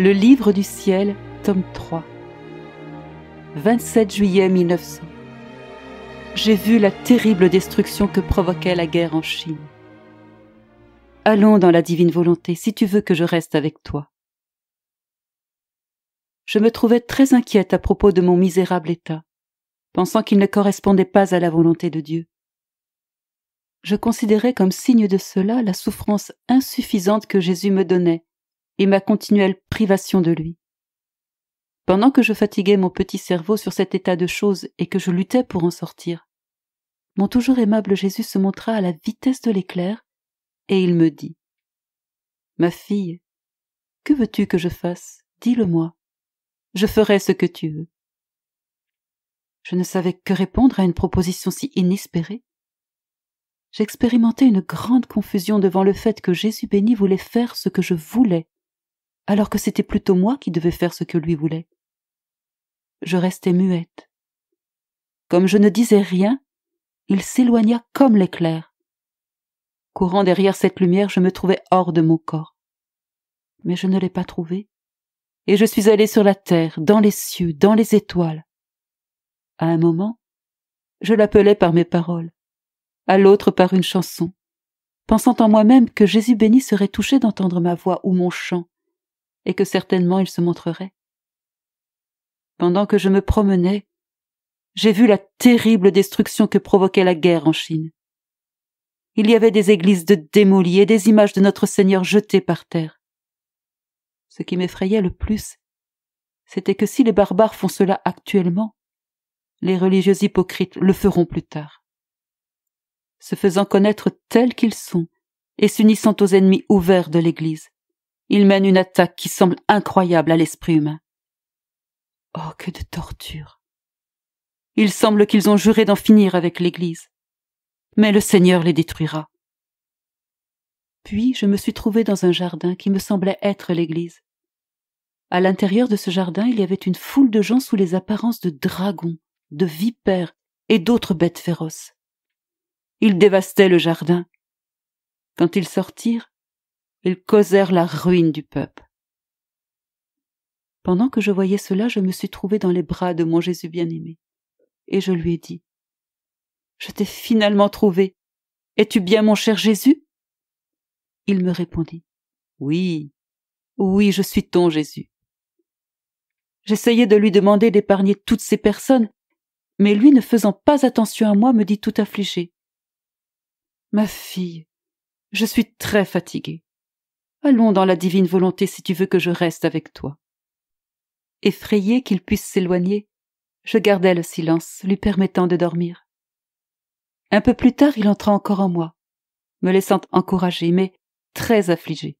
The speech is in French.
Le Livre du Ciel, tome 3. 27 juillet 1900. J'ai vu la terrible destruction que provoquait la guerre en Chine. Allons dans la divine volonté si tu veux que je reste avec toi. Je me trouvais très inquiète à propos de mon misérable état, pensant qu'il ne correspondait pas à la volonté de Dieu. Je considérais comme signe de cela la souffrance insuffisante que Jésus me donnait et ma continuelle privation de lui. Pendant que je fatiguais mon petit cerveau sur cet état de choses et que je luttais pour en sortir, mon toujours aimable Jésus se montra à la vitesse de l'éclair, et il me dit. Ma fille, que veux-tu que je fasse? Dis-le moi. Je ferai ce que tu veux. Je ne savais que répondre à une proposition si inespérée. J'expérimentais une grande confusion devant le fait que Jésus béni voulait faire ce que je voulais alors que c'était plutôt moi qui devais faire ce que lui voulait. Je restais muette. Comme je ne disais rien, il s'éloigna comme l'éclair. Courant derrière cette lumière, je me trouvais hors de mon corps. Mais je ne l'ai pas trouvé, et je suis allée sur la terre, dans les cieux, dans les étoiles. À un moment, je l'appelais par mes paroles, à l'autre par une chanson, pensant en moi-même que Jésus béni serait touché d'entendre ma voix ou mon chant, et que certainement il se montrerait. Pendant que je me promenais, j'ai vu la terrible destruction que provoquait la guerre en Chine. Il y avait des églises de démolies et des images de notre Seigneur jetées par terre. Ce qui m'effrayait le plus, c'était que si les barbares font cela actuellement, les religieux hypocrites le feront plus tard. Se faisant connaître tels qu'ils sont et s'unissant aux ennemis ouverts de l'Église il mène une attaque qui semble incroyable à l'esprit humain. Oh, que de torture. Il semble qu'ils ont juré d'en finir avec l'Église. Mais le Seigneur les détruira. Puis je me suis trouvé dans un jardin qui me semblait être l'Église. À l'intérieur de ce jardin, il y avait une foule de gens sous les apparences de dragons, de vipères et d'autres bêtes féroces. Ils dévastaient le jardin. Quand ils sortirent, ils causèrent la ruine du peuple. Pendant que je voyais cela, je me suis trouvé dans les bras de mon Jésus bien-aimé, et je lui ai dit Je t'ai finalement trouvé. Es-tu bien mon cher Jésus Il me répondit Oui, oui, je suis ton Jésus. J'essayais de lui demander d'épargner toutes ces personnes, mais lui, ne faisant pas attention à moi, me dit tout affligé Ma fille, je suis très fatiguée. Allons dans la divine volonté si tu veux que je reste avec toi. Effrayé qu'il puisse s'éloigner, je gardai le silence, lui permettant de dormir. Un peu plus tard, il entra encore en moi, me laissant encourager, mais très affligé.